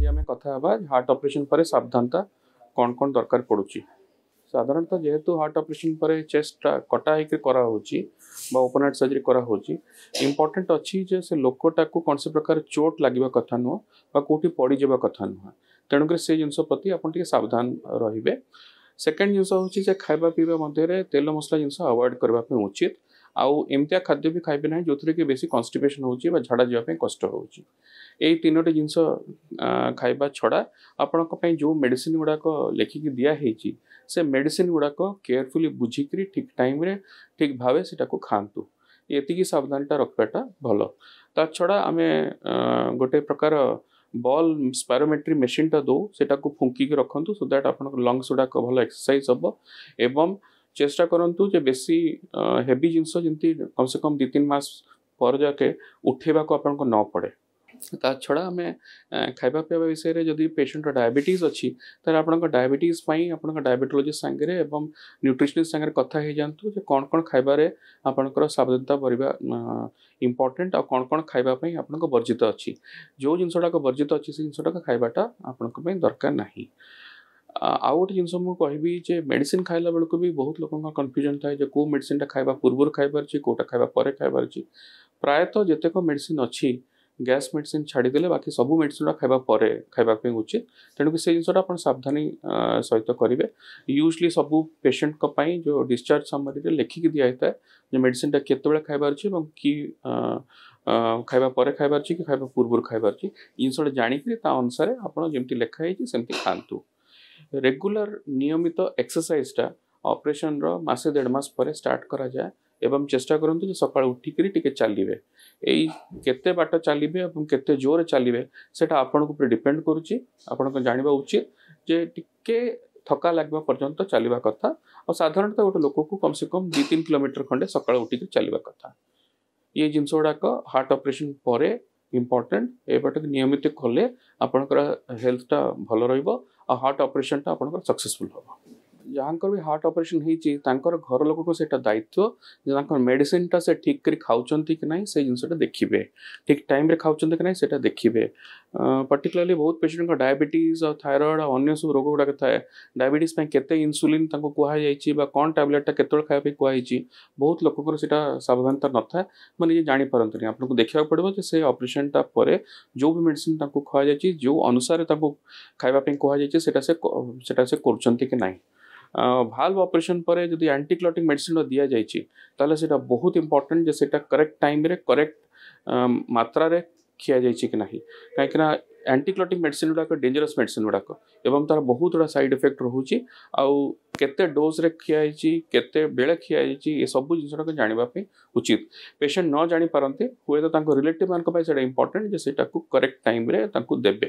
आज आम कथा हार्ट अपरेसन पर सावधानता कौन कौन दरकार पड़ी साधारणतः जेहे हार्ट अपरेसन पर चेस्ट कटा होपन हार्ट सर्जरी करा इम्पोर्टेन्ट अच्छी से लोकटा को कौन से प्रकार चोट लगे कथ नुह कौटी पड़ कथ नुह तेणुक से जिन प्रति आपधान रे सेकेंड जिनस खावा पीवा मध्य तेल मसला जिनस अवॉइड करवाई उचित आउ एमतिया खाद्य भी खाइबे ना जो थे कि बेस कन्स्टिपेशन हो झाड़ा जावाई कष्ट यही तीनोटी जिनस खाइबा छड़ा आपण जो मेडिसिन गुड़ाक लिखिक दिहेई से मेडिसिन गुड़ाक केयरफुल बुझिक ठीक टाइम ठीक भाव से खातु ये सावधानीटा रखाटा भल ता छड़ा आम गोटे प्रकार बल स्पारोमेट्री मेसीनटा दौ से फुंकी रखुद सो दैट आप लंग्स गुड़ाक भल एक्सरसाइज हम एवं चेष्टा करूँ जो बेस हेवी जिनस कम से कम दु तीन मस पर जाके उठेबा को न पड़े ता छड़ा आम खावा पीवा विषय में जब पेसेंटर डायबेट अच्छी तरह आप डायबेटाई आप डायबेटोलोजिस्ट सागर एवं न्यूट्रिशनिस्ट सागर कथा हो जातु कौन कौन खाबारे आपंकर सवधानता बढ़ा इम्पोर्टेन्ट आ कौन कौन खावाई आप वर्जित अच्छी जो जिनसटा वर्जित अच्छे से जिनसटा खावाटा आप दरकार नहीं आउ गोटे जिनस कहबी जो मेडिसीन खाला बेलू भी बहुत लोगों कन्फ्यूजन था कौ मेडा खाइबा पूर्व खाइबार कौटा खाइबा पर खाइबार प्रायत जतेक मेडिसीन अच्छी गैस मेड छाड़देले बाकी सब मेडा खाइबा पर खाइबापे उचित तेणुक से जिनसा सावधानी सहित करेंगे यूजली सब पेसेंट जो डिस्चार्ज सामरी लिखिक दिया है जो मेडा के खाइबार कि खाइबा पर खाइबार कि खाइबा पूर्व खाइबार जिनसा जाणी अनुसार आपड़ जमी लिखाही सेमती खातु ରେଗୁଲାର ନିୟମିତ ଏକ୍ସରସାଇଜ୍ଟା ଅପରେସନର ମାସେ ଦେଢ଼ ମାସ ପରେ ଷ୍ଟାର୍ଟ କରାଯାଏ ଏବଂ ଚେଷ୍ଟା କରନ୍ତୁ ଯେ ସକାଳୁ ଉଠିକରି ଟିକେ ଚାଲିବେ ଏଇ କେତେ ବାଟ ଚାଲିବେ ଏବଂ କେତେ ଜୋରରେ ଚାଲିବେ ସେଇଟା ଆପଣଙ୍କ ଉପରେ ଡିପେଣ୍ଡ କରୁଛି ଆପଣଙ୍କ ଜାଣିବା ଉଚିତ ଯେ ଟିକେ ଥକା ଲାଗିବା ପର୍ଯ୍ୟନ୍ତ ଚାଲିବା କଥା ଆଉ ସାଧାରଣତଃ ଗୋଟେ ଲୋକକୁ ସେ କମ୍ ଦୁଇ ତିନି କିଲୋମିଟର ଖଣ୍ଡେ ସକାଳୁ ଉଠିକି ଚାଲିବା କଥା ଏ ଜିନିଷ ଗୁଡ଼ାକ ହାର୍ଟ ଅପରେସନ୍ ପରେ ଇମ୍ପୋର୍ଟାଣ୍ଟ ଏ ବାଟକୁ ନିୟମିତ କଲେ ଆପଣଙ୍କର ହେଲ୍ଥଟା ଭଲ ରହିବ आ हार्ट अपरेसनटा टा आपणकर सक्सेसफुल जहाँ भी हार्ट अपरेसन ऑपरेसन घर लोक को दायित्व मेडिसीन टा से ठीक कर खाऊ कि ना से जिनटा देखिए ठीक टाइम खाऊँ कि ना से देखिए पर्टिकुलरली बहुत पेसेंट का डायबिटीज और थायरएड और अन्य सब रोग गुड़ा था डायबिटीज के इनसुलीन कहुई कौन टैबलेटा के खाया कहुई बहुत लोगों से न था मैंने ये जापरत नहीं देखा पड़ा जो अपरेसन टापर जो भी मेडिसीन खुआ जो अनुसार खावाप कहुई से कर ना ভাল অপারেশন পরে যদি অ্যান্টি ক্লটিং মেডিসিন ও দিয়া যাইচি তাহলে সেটা বহুত ইম্পর্টেন্ট যে সেটা கரेक्ट টাইম রে கரेक्ट মাত্রা রে খায়া যাইচি কি না হাই কারণ অ্যান্টি ক্লটিং মেডিসিন ওডা ক ডेंजरस मेडिसिन ওডা ক এবাম তার বহুতডা সাইড এফেক্ট রহুচি আ কতে ডোজ রে খায়া আইচি কতে বেলে খায়া আইচি এ সবু যিডা ক জানিবাপে উচিত পেশেন্ট ন জানি পৰন্তি হুয়ে তো তাকো রিলেটিভ মানক বাই সেটা ইম্পর্টেন্ট যে সেটা কু கரेक्ट টাইম রে তাকো দেবে